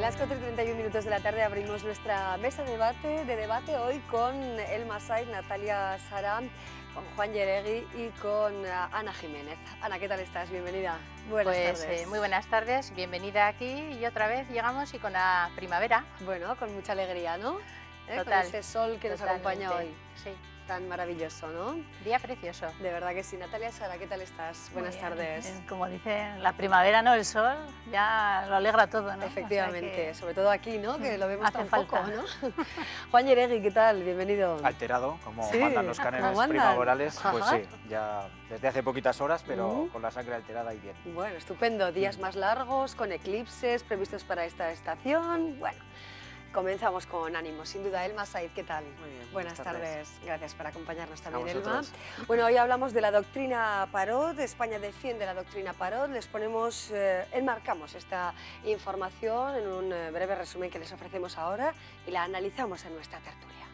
Las 4 y 31 minutos de la tarde abrimos nuestra mesa de debate, de debate hoy con El Masai, Natalia sarán con Juan Yeregui y con ah, Ana Jiménez. Ana, ¿qué tal estás? Bienvenida. Buenas pues, tardes. Eh, muy buenas tardes, bienvenida aquí y otra vez llegamos y con la primavera. Bueno, con mucha alegría, ¿no? ¿Eh? con ese sol que nos acompaña hoy. Sí tan maravilloso, ¿no? Día precioso. De verdad que sí. Natalia Sara, ¿qué tal estás? Buenas tardes. Eh, como dice, la primavera, ¿no? El sol ya lo alegra todo, ¿no? Efectivamente, sobre todo aquí, ¿no? Que lo vemos tan poco, ¿no? Juan Yeregui, ¿qué tal? Bienvenido. Alterado, como mandan los ¿Mandan primaverales, pues sí, ya desde hace poquitas horas, pero con la sangre alterada y bien. Bueno, estupendo. Días mm. más largos, con eclipses previstos para esta estación. Bueno. Comenzamos con ánimo, sin duda. Elma Said, ¿qué tal? Muy bien, buenas, tardes. Gracias por acompañarnos también, Elma. Bueno, hoy hablamos de la doctrina Parod, España defiende la doctrina Parod. Les ponemos, eh, enmarcamos esta información en un eh, breve resumen que les ofrecemos ahora y la analizamos en nuestra tertulia.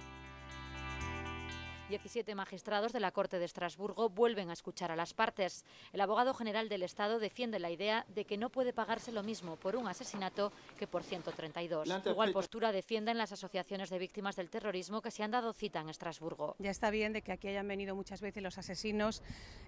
17 magistrados de la Corte de Estrasburgo vuelven a escuchar a las partes. El abogado general del Estado defiende la idea de que no puede pagarse lo mismo por un asesinato que por 132. Igual postura defienden las asociaciones de víctimas del terrorismo que se han dado cita en Estrasburgo. Ya está bien de que aquí hayan venido muchas veces los asesinos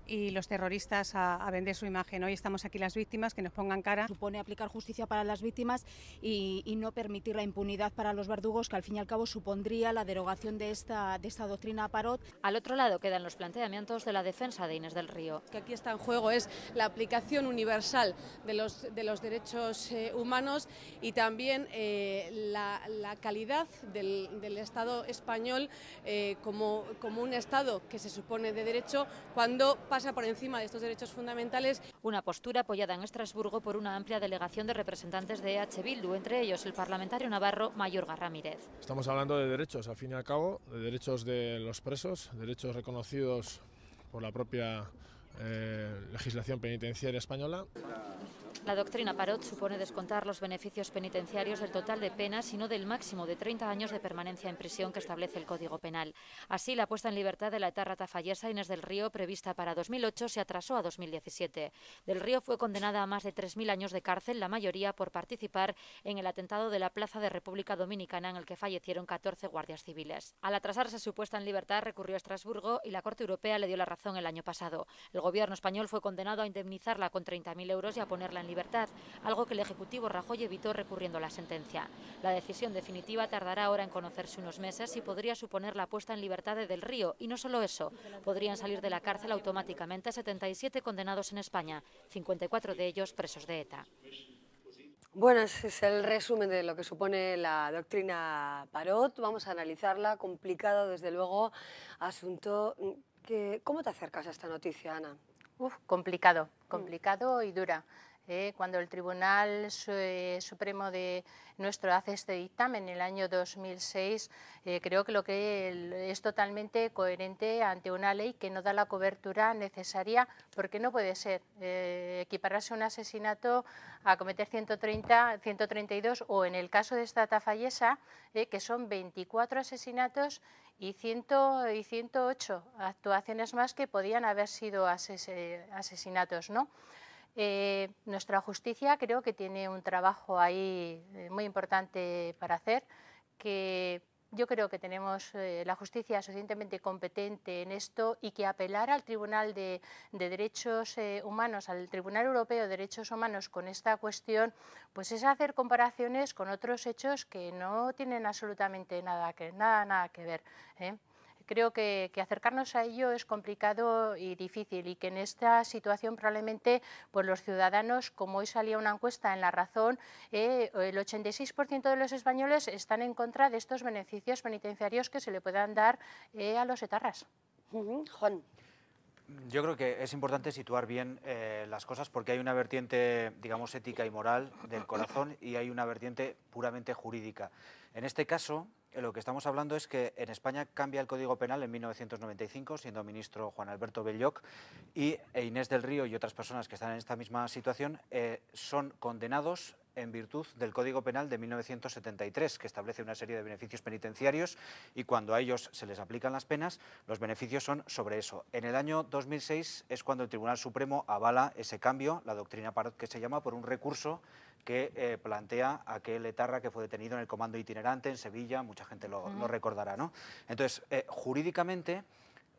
y los terroristas a, vender su imagen. Hoy estamos aquí las víctimas, que nos pongan cara. Supone aplicar justicia para las víctimas y, no permitir la impunidad para los verdugos, que al fin y al cabo supondría la derogación de esta, de esta doctrina paro al otro lado quedan los planteamientos de la defensa de Inés del Río. Que aquí está en juego es la aplicación universal de los, de los derechos eh, humanos y también eh, la, calidad del, Estado español eh, como, como un Estado que se supone de derecho cuando pasa por encima de estos derechos fundamentales. Una postura apoyada en Estrasburgo por una amplia delegación de representantes de EH Bildu, entre ellos el parlamentario navarro Mayorga Ramírez. Estamos hablando de derechos, al fin y al cabo, de derechos de los presos derechos reconocidos por la propia eh, legislación penitenciaria española. La doctrina Parot supone descontar los beneficios penitenciarios del total de penas y no del máximo de 30 años de permanencia en prisión que establece el Código Penal. Así, la puesta en libertad de la etarra fallesa Inés del Río, prevista para 2008, se atrasó a 2017. Del Río fue condenada a más de 3.000 años de cárcel, la mayoría por participar en el atentado de la Plaza de República Dominicana en el que fallecieron 14 guardias civiles. Al atrasarse su puesta en libertad, recurrió a Estrasburgo y la Corte Europea le dio la razón el año pasado. El gobierno español fue condenado a indemnizarla con 30.000 euros y a ponerla en libertad, algo que el Ejecutivo Rajoy evitó recurriendo a la sentencia. La decisión definitiva tardará ahora en conocerse unos meses y podría suponer la puesta en libertad de Del Río. Y no solo eso, podrían salir de la cárcel automáticamente a 77 condenados en España, 54 de ellos presos de ETA. Bueno, ese es el resumen de lo que supone la doctrina Parot. Vamos a analizarla, complicado desde luego, asunto que... ¿Cómo te acercas a esta noticia, Ana? Uf, complicado, mm. complicado y dura. Eh, cuando el Tribunal eh, Supremo de nuestro hace este dictamen en el año 2006, eh, creo que lo que es totalmente coherente ante una ley que no da la cobertura necesaria, porque no puede ser equipararse un asesinato a cometer 130, 132 o en el caso de esta tafallesa, que son 24 asesinatos y, 108 actuaciones más que podían haber sido asesinatos, ¿no? Eh, nuestra justicia creo que tiene un trabajo ahí eh, muy importante para hacer, que yo creo que tenemos eh, la justicia suficientemente competente en esto y que apelar al Tribunal de, Derechos eh, Humanos, al Tribunal Europeo de Derechos Humanos con esta cuestión, pues es hacer comparaciones con otros hechos que no tienen absolutamente nada que, nada, nada que ver creo que, acercarnos a ello es complicado y difícil y que en esta situación probablemente pues, los ciudadanos, como hoy salía una encuesta en La Razón, eh, el 86% de los españoles están en contra de estos beneficios penitenciarios que se le puedan dar eh, a los etarras. Yo creo que es importante situar bien eh, las cosas porque hay una vertiente, digamos, ética y moral del corazón y hay una vertiente puramente jurídica. En este caso, eh, lo que estamos hablando es que en España cambia el Código Penal en 1995, siendo ministro Juan Alberto Belloc, y e Inés del Río y otras personas que están en esta misma situación eh, son condenados en virtud del Código Penal de 1973, que establece una serie de beneficios penitenciarios y cuando a ellos se les aplican las penas, los beneficios son sobre eso. En el año 2006 es cuando el Tribunal Supremo avala ese cambio, la doctrina que se llama, por un recurso que eh, plantea aquel etarra que fue detenido en el comando itinerante en Sevilla, mucha gente lo, recordará. ¿no? Entonces, eh, jurídicamente,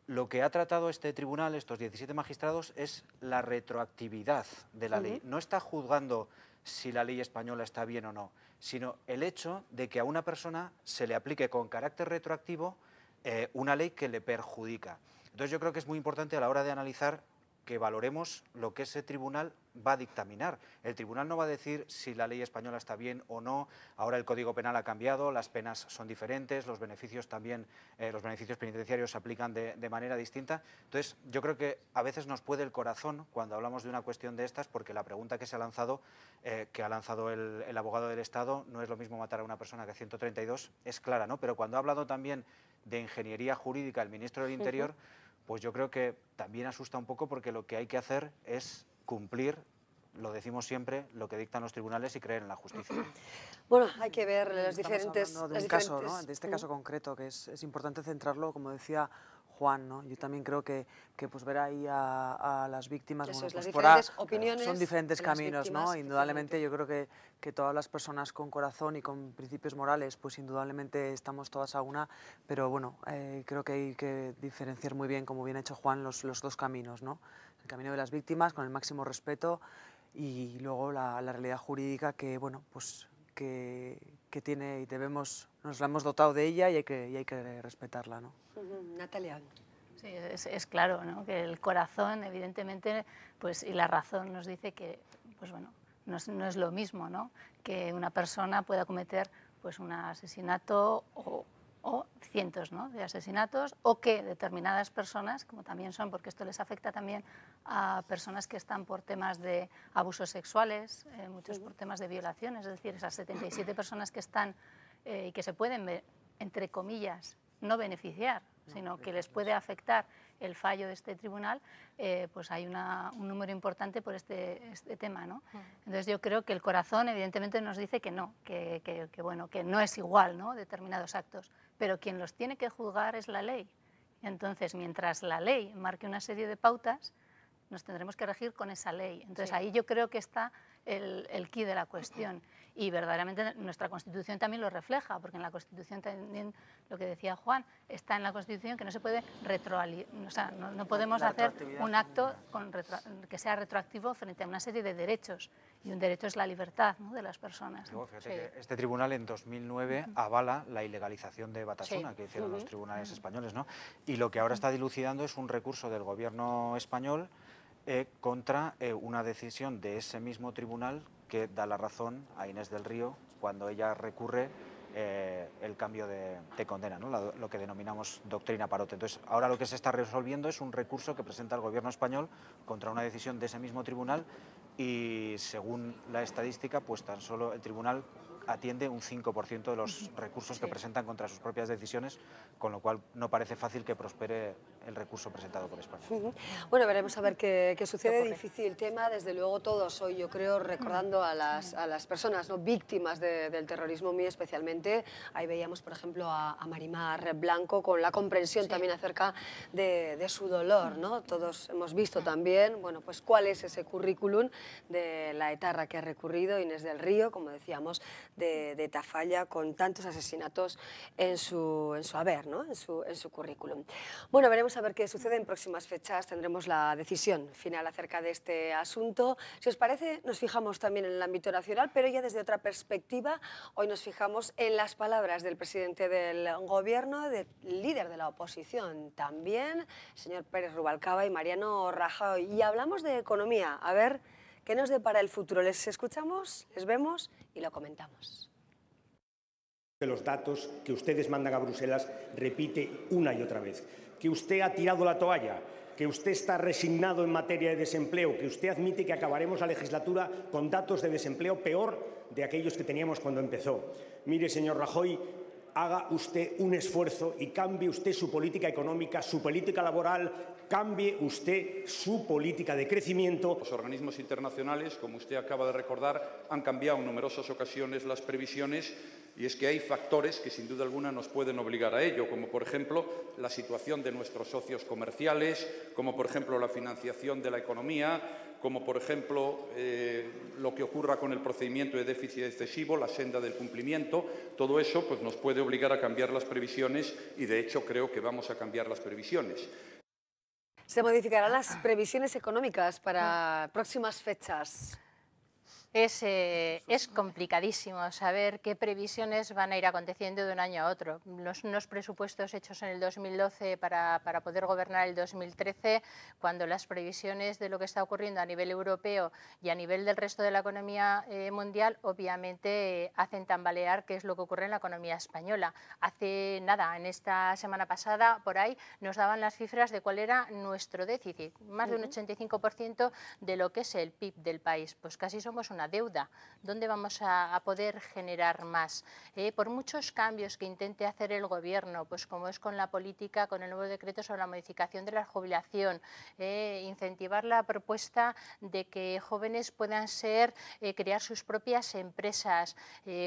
lo que ha tratado este tribunal, estos 17 magistrados, es la retroactividad de la ley. No está juzgando si la ley española está bien o no, sino el hecho de que a una persona se le aplique con carácter retroactivo eh, una ley que le perjudica. Entonces yo creo que es muy importante a la hora de analizar que valoremos lo que ese tribunal va a dictaminar. El tribunal no va a decir si la ley española está bien o no, ahora el Código Penal ha cambiado, las penas son diferentes, los beneficios también, eh, los beneficios penitenciarios se aplican de, manera distinta. Entonces, yo creo que a veces nos puede el corazón cuando hablamos de una cuestión de estas, porque la pregunta que se ha lanzado, eh, que ha lanzado el, abogado del Estado, no es lo mismo matar a una persona que a 132, es clara, ¿no? Pero cuando ha hablado también de ingeniería jurídica el ministro del Interior pues yo creo que también asusta un poco porque lo que hay que hacer es cumplir lo decimos siempre, lo que dictan los tribunales y creer en la justicia. Bueno, hay que ver las diferentes... De, de este caso concreto, que es importante centrarlo, como decía Juan, ¿no? Yo también creo que, pues ver ahí a, las víctimas, pues son diferentes caminos, ¿no? Indudablemente yo creo que, todas las personas con corazón y con principios morales, pues indudablemente estamos todas a una, pero bueno, eh, creo que hay que diferenciar muy bien, como bien ha hecho Juan, los, los dos caminos, ¿no? El camino de las víctimas con el máximo respeto y luego la, la realidad jurídica que, bueno, pues que, tiene y debemos, nos la hemos dotado de ella y hay que, hay que respetarla. ¿no? Natalia. Sí, es, claro ¿no? que el corazón, evidentemente, pues, y la razón nos dice que pues, bueno, no, es, no es lo mismo ¿no? que una persona pueda cometer pues, un asesinato o o cientos de asesinatos o que determinadas personas, como también son, porque esto les afecta también a personas que están por temas de abusos sexuales, eh, muchos por temas de violaciones, es decir, esas 77 personas que están eh, y que se pueden, ver entre comillas, no beneficiar, sino que les puede afectar el fallo de este tribunal, eh, pues hay un número importante por este, este tema. ¿no? Entonces yo creo que el corazón evidentemente nos dice que no, que, bueno, que no es igual ¿no? determinados actos, pero quien los tiene que juzgar es la ley. Entonces, mientras la ley marque una serie de pautas, nos tendremos que regir con esa ley. Entonces, ahí yo creo que está el, el de la cuestión. Y verdaderamente nuestra Constitución también lo refleja, porque en la Constitución también, lo que decía Juan, está en la Constitución que no se puede retroalimentar, no, podemos hacer un acto que sea retroactivo frente a una serie de derechos, y un derecho es la libertad de las personas. este tribunal en 2009 avala la ilegalización de Batasuna, que hicieron los tribunales españoles, ¿no? y lo que ahora está dilucidando es un recurso del gobierno español eh, contra eh, una decisión de ese mismo tribunal que da la razón a Inés del Río cuando ella recurre eh, el cambio de, condena, lo que denominamos doctrina parote. Entonces, ahora lo que se está resolviendo es un recurso que presenta el gobierno español contra una decisión de ese mismo tribunal y según la estadística, pues tan solo el tribunal atiende un 5% de los recursos que presentan contra sus propias decisiones, con lo cual no parece fácil que prospere el recurso presentado por España. Bueno, veremos a ver qué, sucede. Es Difícil tema, desde luego todos hoy, yo creo, recordando a las, a las personas ¿no? víctimas del terrorismo, muy especialmente. Ahí veíamos, por ejemplo, a, a Marimar Blanco con la comprensión también acerca de, su dolor. ¿no? Todos hemos visto también bueno, pues, cuál es ese currículum de la etarra que ha recurrido Inés del Río, como decíamos, de, de Tafalla, con tantos asesinatos en su, en su haber, ¿no? en, su, en su currículum. Bueno, veremos a ver qué sucede en próximas fechas. Tendremos la decisión final acerca de este asunto. Si os parece, nos fijamos también en el ámbito nacional, pero ya desde otra perspectiva. Hoy nos fijamos en las palabras del presidente del Gobierno, del líder de la oposición también, señor Pérez Rubalcaba y Mariano Rajoy. Y hablamos de economía. A ver qué nos depara el futuro. Les escuchamos, les vemos y lo comentamos que los datos que ustedes mandan a Bruselas repite una y otra vez que usted ha tirado la toalla, que usted está resignado en materia de desempleo, que usted admite que acabaremos la legislatura con datos de desempleo peor de aquellos que teníamos cuando empezó. Mire, señor Rajoy, haga usted un esfuerzo y cambie usted su política económica, su política laboral, cambie usted su política de crecimiento. Los organismos internacionales, como usted acaba de recordar, han cambiado en numerosas ocasiones las previsiones y es que hay factores que sin duda alguna nos pueden obligar a ello, como por ejemplo la situación de nuestros socios comerciales, como por ejemplo la financiación de la economía, como por ejemplo eh, lo que ocurra con el procedimiento de déficit excesivo, la senda del cumplimiento, todo eso pues, nos puede obligar a cambiar las previsiones y de hecho creo que vamos a cambiar las previsiones. Se modificarán las previsiones económicas para próximas fechas. Es, eh, ¿eh? complicadísimo saber qué previsiones van a ir aconteciendo de un año a otro. Los, unos presupuestos hechos en el 2012 para, poder gobernar el 2013, cuando las previsiones de lo que está ocurriendo a nivel europeo y a nivel del resto de la economía eh, mundial, obviamente hacen tambalear qué es lo que ocurre en la economía española. Hace nada, en esta semana pasada, por ahí, nos daban las cifras de cuál era nuestro déficit, más de un 85% de lo que es el PIB del país. Pues casi somos un deuda, dónde vamos a, poder generar más. Eh, por muchos cambios que intente hacer el Gobierno, pues como es con la política, con el nuevo decreto sobre la modificación de la jubilación, eh, incentivar la propuesta de que jóvenes puedan ser, eh, crear sus propias empresas,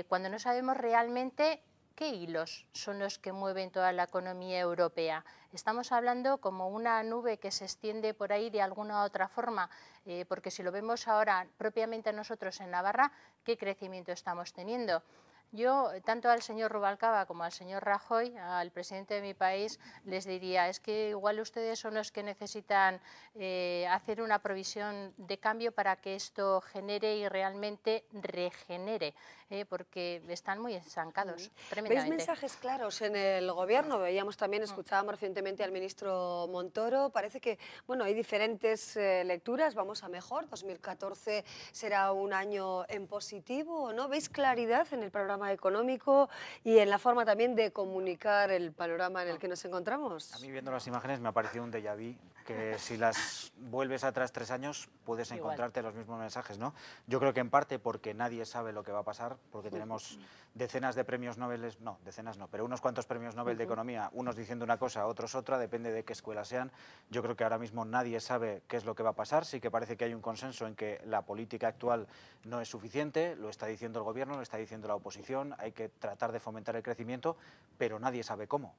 cuando no sabemos realmente ¿Qué hilos son los que mueven toda la economía europea? Estamos hablando como una nube que se extiende por ahí de alguna u otra forma, eh, porque si lo vemos ahora propiamente nosotros en Navarra, ¿qué crecimiento estamos teniendo? Yo, eh, tanto al señor Rubalcaba como al señor Rajoy, al presidente de mi país, les diría, es que igual ustedes son los que necesitan eh, hacer una provisión de cambio para que esto genere y realmente regenere, eh, porque están muy estancados. ¿Veis mensajes claros en el gobierno? Veíamos también, escuchábamos recientemente al ministro Montoro, parece que bueno, hay diferentes lecturas, vamos a mejor, 2014 será un año en positivo, ¿no? ¿Veis claridad en el programa económico y en la forma también de comunicar el panorama en el que nos encontramos. A mí viendo las imágenes me ha parecido un déjà vu, que si las vuelves atrás tres años puedes encontrarte los mismos mensajes, ¿no? Yo creo que en parte porque nadie sabe lo que va a pasar, porque tenemos decenas de premios Nobel, no, decenas no, pero unos cuantos premios Nobel de Economía, unos diciendo una cosa, otros otra, depende de qué escuela sean. Yo creo que ahora mismo nadie sabe qué es lo que va a pasar, sí que parece que hay un consenso en que la política actual no es suficiente, lo está diciendo el gobierno, lo está diciendo la oposición hay que tratar de fomentar el crecimiento, pero nadie sabe cómo.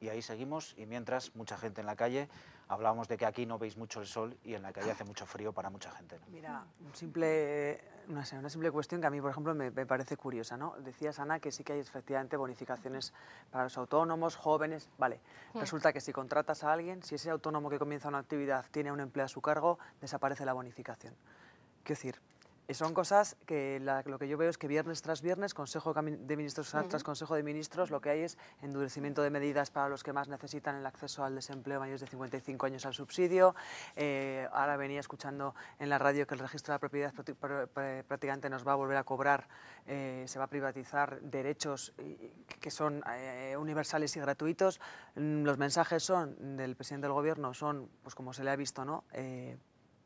Y ahí seguimos y mientras mucha gente en la calle, hablábamos de que aquí no veis mucho el sol y en la calle hace mucho frío para mucha gente. Mira, simple, una simple cuestión que a mí, por ejemplo, me, parece curiosa. ¿no? Decías, Ana, que sí que hay efectivamente bonificaciones para los autónomos, jóvenes, vale. Hmm. Resulta que si contratas a alguien, si ese autónomo que comienza una actividad tiene un empleo a su cargo, desaparece la bonificación. ¿qué decir, son cosas que lo que yo veo es que viernes tras viernes, Consejo de Ministros tras Consejo de Ministros, lo que hay es endurecimiento de medidas para los que más necesitan el acceso al desempleo mayores de 55 años al subsidio. Eh, ahora venía escuchando en la radio que el registro de la propiedad prácticamente nos va a volver a cobrar, eh, se va a privatizar derechos que son eh, universales y gratuitos. Mm, los mensajes son del presidente del gobierno, son, pues como se le ha visto, ¿no?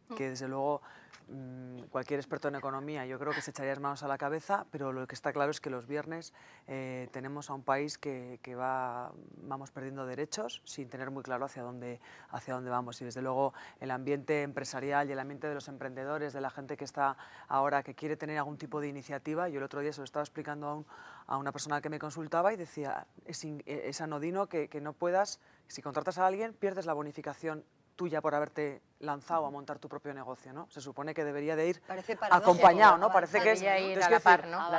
Mm. que desde luego mm, cualquier experto en economía, yo creo que se echaría las manos a la cabeza, pero lo que está claro es que los viernes eh, tenemos a un país que, que, va, vamos perdiendo derechos sin tener muy claro hacia dónde, hacia dónde vamos. Y desde luego el ambiente empresarial y el ambiente de los emprendedores, de la gente que está ahora, que quiere tener algún tipo de iniciativa, yo el otro día se lo estaba explicando a, una persona que me consultaba y decía, e, es, anodino que, que no puedas, si contratas a alguien, pierdes la bonificación tuya por haberte lanzado a montar tu propio negocio, ¿no? Se supone que debería de ir acompañado, ¿no? Parece que es, la,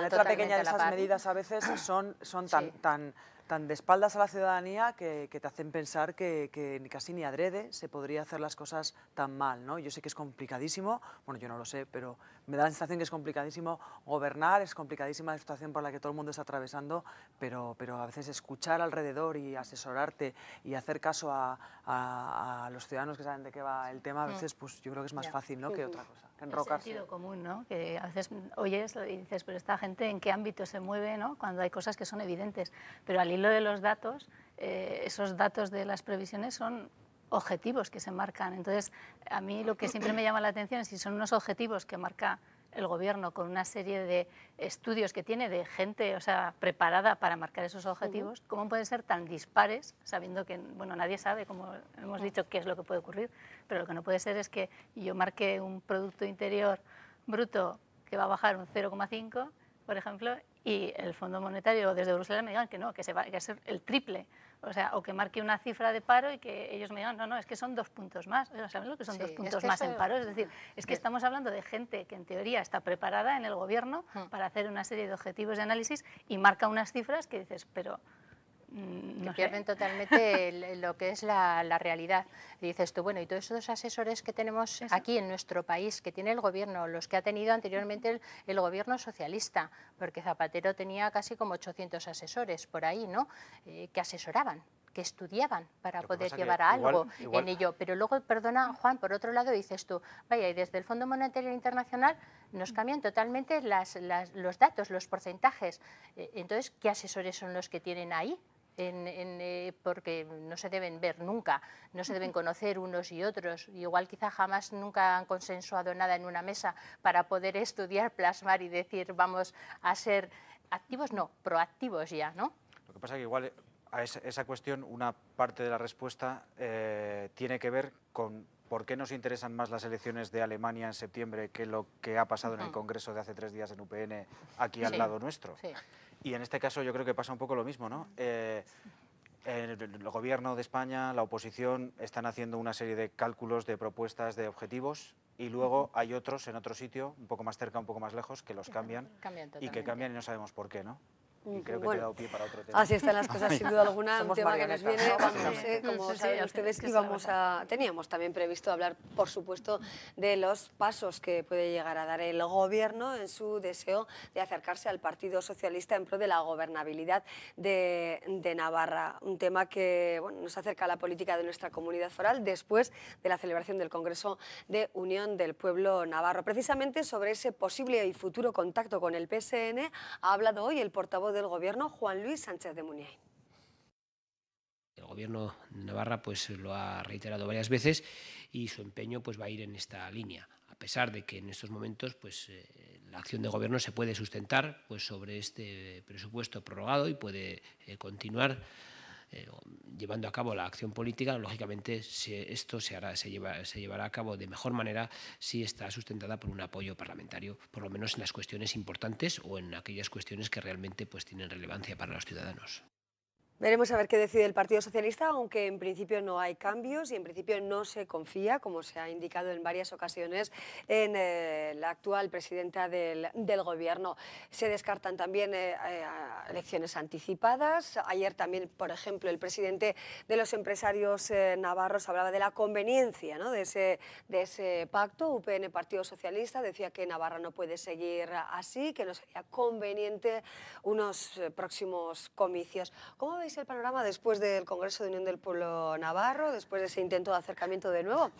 letra pequeña de esas medidas a veces son, son tan, tan, tan de espaldas a la ciudadanía que, te hacen pensar que, casi ni adrede se podría hacer las cosas tan mal, ¿no? Yo sé que es complicadísimo, bueno, yo no lo sé, pero, me da la sensación que es complicadísimo gobernar, es complicadísima la situación por la que todo el mundo está atravesando, pero, pero a veces escuchar alrededor y asesorarte y hacer caso a, los ciudadanos que saben de qué va el tema, a veces pues yo creo que es más fácil ¿no? que otra cosa, que enrocarse. sentido común, ¿no? Que a veces oyes y dices, pero esta gente en qué ámbito se mueve, ¿no? Cuando hay cosas que son evidentes, pero al hilo de los datos, eh, esos datos de las previsiones son objetivos que se marcan. Entonces, a mí lo que siempre me llama la atención es si son unos objetivos que marca el gobierno con una serie de estudios que tiene de gente, o sea, preparada para marcar esos objetivos, ¿cómo pueden ser tan dispares, sabiendo que, bueno, nadie sabe, como hemos dicho, qué es lo que puede ocurrir, pero lo que no puede ser es que yo marque un Producto Interior Bruto que va a bajar un 0,5, por ejemplo, y el Fondo Monetario desde Bruselas me digan que no, que, se va a ser el triple. O sea, o que marque una cifra de paro y que ellos me digan, no, no, es que son dos puntos más. O ¿Saben lo que son dos puntos más en paro? Es decir, es que estamos hablando de gente que en teoría está preparada en el gobierno hmm. para hacer una serie de objetivos de análisis y marca unas cifras que dices, pero Mm, que pierden totalmente lo que es la, realidad. dices tú, bueno, y todos esos asesores que tenemos aquí en nuestro país, que tiene el gobierno, los que ha tenido anteriormente el, gobierno socialista, porque Zapatero tenía casi como 800 asesores por ahí, ¿no? Eh, que asesoraban que estudiaban para poder llevar a algo en ello. Pero luego, perdona, Juan, por otro lado dices tú, vaya, y desde el Fondo Monetario Internacional nos mm. cambian totalmente los datos, los porcentajes. Eh, entonces, ¿qué asesores son los que tienen ahí? Eh, porque no se deben ver nunca, no se deben conocer unos y otros. y Igual quizá jamás nunca han consensuado nada en una mesa para poder estudiar, plasmar y decir vamos a ser activos, no, proactivos ya, ¿no? Lo que pasa es que igual eh, a esa, cuestión una parte de la respuesta eh, tiene que ver con ¿por qué nos interesan más las elecciones de Alemania en septiembre que lo que ha pasado en el Congreso de hace tres días en UPN aquí al lado nuestro? Y en este caso yo creo que pasa un poco lo mismo, ¿no? Eh, el gobierno de España, la oposición, están haciendo una serie de cálculos, de propuestas, de objetivos y luego hay otros en otro sitio, un poco más cerca, un poco más lejos, que los cambian, cambian y que cambian y no sabemos por qué, ¿no? creo que te he dado pie para otro tema. Así están las cosas, sin duda alguna. un tema que nos viene, como saben ustedes, a, teníamos también previsto hablar, por supuesto, de los pasos que puede llegar a dar el Gobierno en su deseo de acercarse al Partido Socialista en pro de la gobernabilidad de, Navarra. Un tema que nos acerca a la política de nuestra comunidad foral después de la celebración del Congreso de Unión del Pueblo Navarro. Precisamente sobre ese posible y futuro contacto con el PSN ha hablado hoy el portavoz del gobierno Juan Luis Sánchez de Muniain. El gobierno de Navarra pues, lo ha reiterado varias veces y su empeño pues, va a ir en esta línea, a pesar de que en estos momentos pues, eh, la acción de gobierno se puede sustentar pues, sobre este presupuesto prorrogado y puede eh, continuar eh, llevando a cabo la acción política, lógicamente esto se, se llevará a cabo de mejor manera si está sustentada por un apoyo parlamentario, por lo menos en las cuestiones importantes o en aquellas cuestiones que realmente pues, tienen relevancia para los ciudadanos. Veremos a ver qué decide el Partido Socialista, aunque en principio no hay cambios y en principio no se confía, como se ha indicado en varias ocasiones, en eh, la actual presidenta del, Gobierno. Se descartan también eh, eh, elecciones anticipadas. Ayer también, por ejemplo, el presidente de los empresarios navarros hablaba de la conveniencia de, ese, de ese pacto UPN Partido Socialista. Decía que Navarra no puede seguir así, que no sería conveniente unos próximos comicios. ¿Cómo veis el panorama después del Congreso de Unión del Pueblo Navarro, después de ese intento de acercamiento de nuevo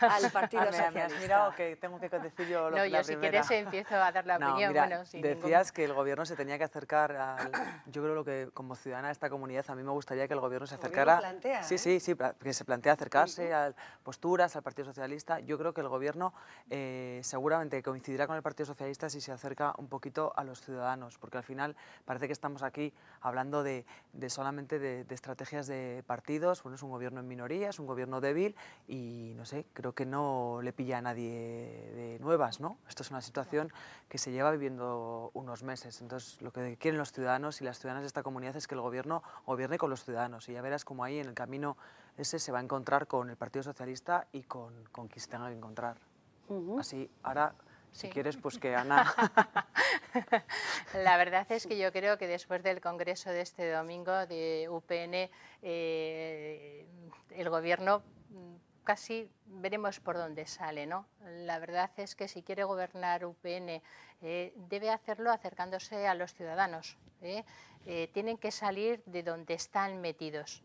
al Partido ah, Socialista? Mirado oh, que tengo que decir yo lo, No, yo si quieres empiezo a dar la opinión. decías que el gobierno se tenía que acercar al... Yo creo lo que como ciudadana de esta comunidad a mí me gustaría que el gobierno se acercara... ¿eh? sí, sí, sí, que se plantea acercarse a posturas, al Partido Socialista. Yo creo que el gobierno eh, seguramente coincidirá con el Partido Socialista si se acerca un poquito a los ciudadanos, porque al final parece que estamos aquí hablando de solamente de, estrategias de partidos. Bueno, es un gobierno en minoría, es un gobierno débil y no sé, creo que no le pilla a nadie de nuevas, ¿no? Esto es una situación que se lleva viviendo unos meses. Entonces, lo que quieren los ciudadanos y las ciudadanas de esta comunidad es que el gobierno gobierne con los ciudadanos. Y ya verás cómo ahí en el camino ese se va a encontrar con el Partido Socialista y con, con quien se tenga que encontrar. Así, ahora si quieres, pues que Ana. La verdad es que yo creo que después del Congreso de este domingo de UPN, eh, el Gobierno mm, casi veremos por dónde sale, ¿no? La verdad es que si quiere gobernar UPN eh, debe hacerlo acercándose a los ciudadanos. ¿eh? tienen que salir de donde están metidos.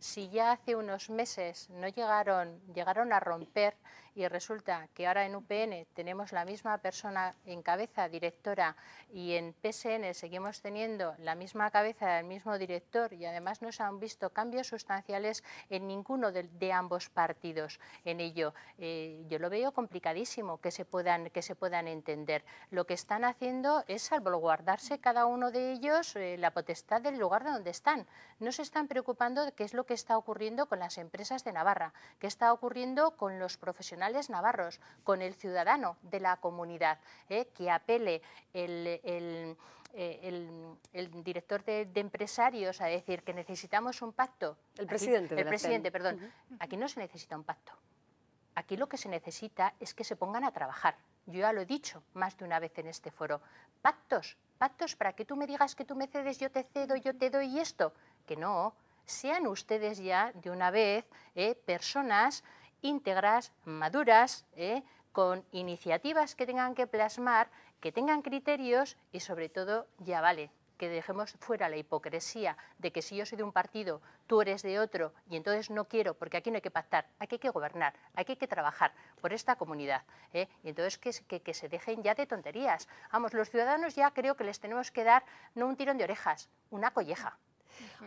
Si ya hace unos meses no llegaron, llegaron a romper y resulta que ahora en UPN tenemos la misma persona en cabeza directora y en PSN seguimos teniendo la misma cabeza del mismo director y además no se han visto cambios sustanciales en ninguno de, ambos partidos en ello. Eh, yo lo veo complicadísimo que se, puedan, que se puedan entender. Lo que están haciendo es salvaguardarse cada uno de ellos eh, la potestad del lugar donde están. No se están preocupando de qué es lo que está ocurriendo con las empresas de Navarra, qué está ocurriendo con los profesionales navarros, con el ciudadano de la comunidad, ¿eh? que apele el, eh, director de, empresarios a decir que necesitamos un pacto. El presidente. el presidente, perdón. Aquí no se necesita un pacto. Aquí lo que se necesita es que se pongan a trabajar. Yo ya lo he dicho más de una vez en este foro. Pactos, pactos para que tú me digas que tú me cedes, yo te cedo, yo te doy y esto. Que no, sean ustedes ya de una vez ¿eh? personas íntegras, maduras, ¿eh? con iniciativas que tengan que plasmar, que tengan criterios y sobre todo, ya vale, que dejemos fuera la hipocresía de que si yo soy de un partido, tú eres de otro y entonces no quiero, porque aquí no hay que pactar, aquí hay que gobernar, aquí hay que trabajar por esta comunidad. ¿eh? Y entonces que, que, se dejen ya de tonterías. Vamos, los ciudadanos ya creo que les tenemos que dar no un tirón de orejas, una colleja.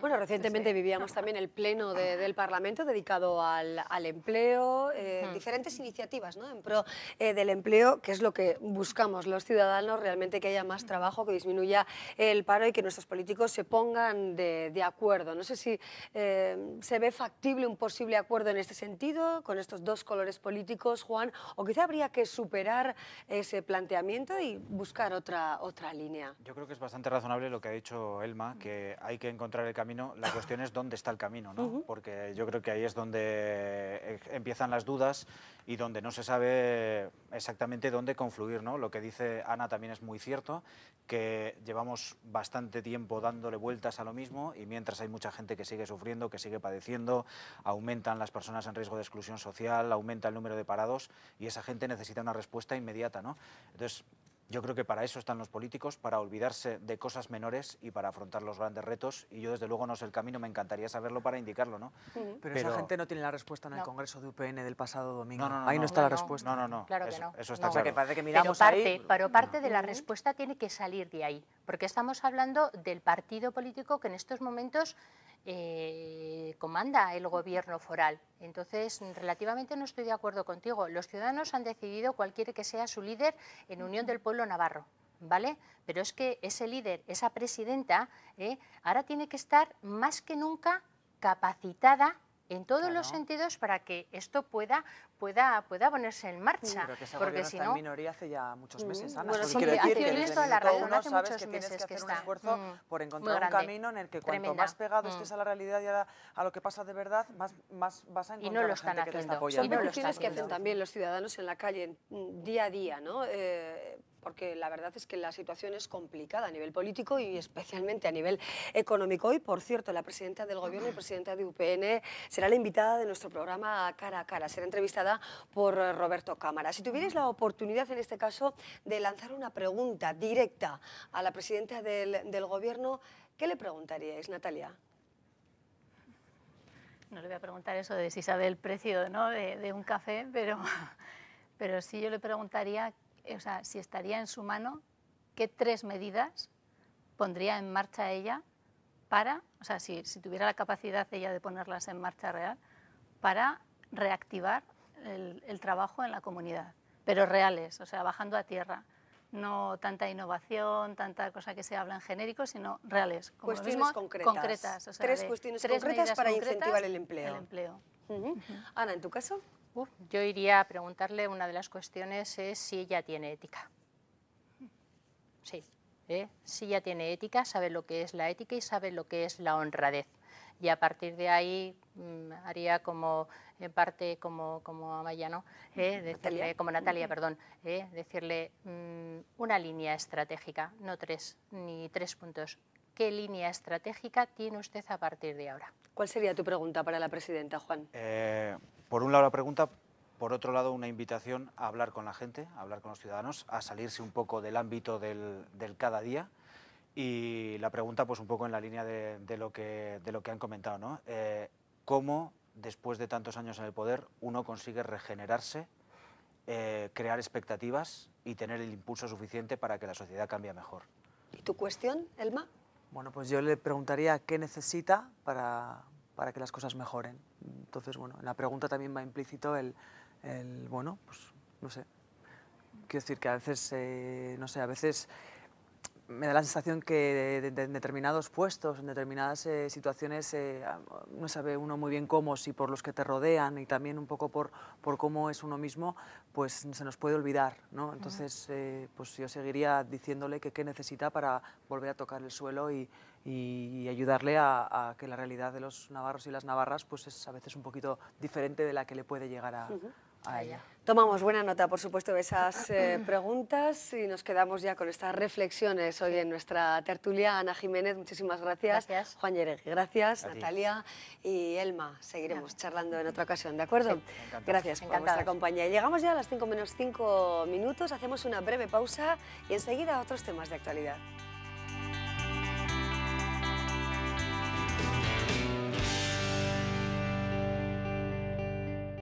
Bueno, recientemente vivíamos también el pleno del Parlamento dedicado al, al empleo, eh, diferentes iniciativas ¿no? en pro eh, del empleo, que es lo que buscamos los ciudadanos, realmente que haya más trabajo, que disminuya el paro y que nuestros políticos se pongan de, de acuerdo. No sé si eh, se ve factible un posible acuerdo en este sentido, con estos dos colores políticos, Juan, o quizá habría que superar ese planteamiento y buscar otra, otra línea. Yo creo que es bastante razonable lo que ha dicho Elma, que hay que encontrar el la cuestión es dónde está el camino, ¿no? Porque yo creo que ahí es donde eh, empiezan las dudas y donde no se sabe exactamente dónde confluir, ¿no? Lo que dice Ana también es muy cierto, que llevamos bastante tiempo dándole vueltas a lo mismo y mientras hay mucha gente que sigue sufriendo, que sigue padeciendo, aumentan las personas en riesgo de exclusión social, aumenta el número de parados y esa gente necesita una respuesta inmediata, ¿no? Entonces, yo creo que para eso están los políticos, para olvidarse de cosas menores y para afrontar los grandes retos. Y yo, desde luego, no sé el camino, me encantaría saberlo para indicarlo, ¿no? Pero, esa gente no tiene la respuesta en el Congreso de UPN del pasado domingo. ahí no, está la respuesta. No, no, no. Claro que no. Eso está claro. O Pero parte de la respuesta tiene que salir de ahí, porque estamos hablando del partido político que en estos momentos eh, comanda el gobierno foral. Entonces, relativamente no estoy de acuerdo contigo. Los ciudadanos han decidido quiere que sea su líder en Unión del Pueblo Navarro. ¿Vale? Pero es que ese líder, esa presidenta, eh, ahora tiene que estar más que nunca capacitada en todos los sentidos para que esto pueda, pueda, pueda ponerse en marcha. que porque si está no... en minoría hace ya muchos meses, mm, Ana. Bueno, sí, quiero decir que hace muchos que meses que, que un esfuerzo mm, por encontrar un camino en el que cuanto más pegado estés mm. a la realidad y a, lo que pasa de verdad, más, más vas a encontrar y no lo están haciendo. que te está apoyando. Son peticiones que hacen también los ciudadanos en la calle día a día, ¿no? Eh, porque la verdad es que la situación es complicada a nivel político y especialmente a nivel económico. ...y por cierto, la presidenta del Gobierno y ah. presidenta de UPN será la invitada de nuestro programa Cara a Cara, será entrevistada por Roberto Cámara. Si tuvierais la oportunidad, en este caso, de lanzar una pregunta directa a la presidenta del, Gobierno, ¿qué le preguntaríais, Natalia? No le voy a preguntar eso de si sabe el precio de, un café, pero, pero sí yo le preguntaría o sea, si estaría en su mano, ¿qué tres medidas pondría en marcha ella para, o sea, si, tuviera la capacidad ella de ponerlas en marcha real, para reactivar el, trabajo en la comunidad, pero reales, o sea, bajando a tierra. No tanta innovación, tanta cosa que se habla en genérico, sino reales. Como cuestiones concretas. tres cuestiones concretas para incentivar el empleo. Ana, ¿en tu caso? yo iría a preguntarle, una de las cuestiones es si ella tiene ética. Sí, ¿eh? si ella tiene ética, sabe lo que es la ética y sabe lo que es la honradez. Y a partir de ahí mm, haría como, en parte, como, como a ¿Eh? Natalia. como Natalia, perdón, ¿eh? decirle mm, una línea estratégica, no tres, ni tres puntos, qué línea estratégica tiene usted a partir de ahora. ¿Cuál sería tu pregunta para la presidenta, Juan? Eh, por un lado la pregunta, por otro lado una invitación a hablar con la gente, a hablar con los ciudadanos, a salirse un poco del ámbito del, del cada día. Y la pregunta, pues un poco en la línea de, de lo, que, de lo que han comentado, ¿no? Eh, ¿Cómo, después de tantos años en el poder, uno consigue regenerarse, eh, crear expectativas y tener el impulso suficiente para que la sociedad cambie mejor? ¿Y tu cuestión, Elma? Bueno, pues yo le preguntaría qué necesita para, para que las cosas mejoren. Entonces, bueno, en la pregunta también va implícito el, el bueno, pues no sé. Quiero decir que a veces, eh, no sé, a veces me da la sensación que en determinados puestos, en determinadas eh, situaciones, eh, no sabe uno muy bien cómo, si por los que te rodean y también un poco por, por cómo es uno mismo, pues se nos puede olvidar. ¿no? Entonces, eh, pues yo seguiría diciéndole que qué necesita para volver a tocar el suelo y, ayudarle a, que la realidad de los navarros y las navarras pues es a veces un poquito diferente de la que le puede llegar a ah, ella. Tomamos buena nota, por supuesto, de esas eh, preguntas y nos quedamos ya con estas reflexiones hoy en nuestra tertulia. Ana Jiménez, muchísimas gracias. gracias. Juan Yeregui, gracias. Natalia y Elma, seguiremos charlando en otra ocasión, ¿de acuerdo? Gracias por nuestra compañía. Llegamos ya a las 5 menos 5 minutos, hacemos una breve pausa y enseguida otros temas de actualidad.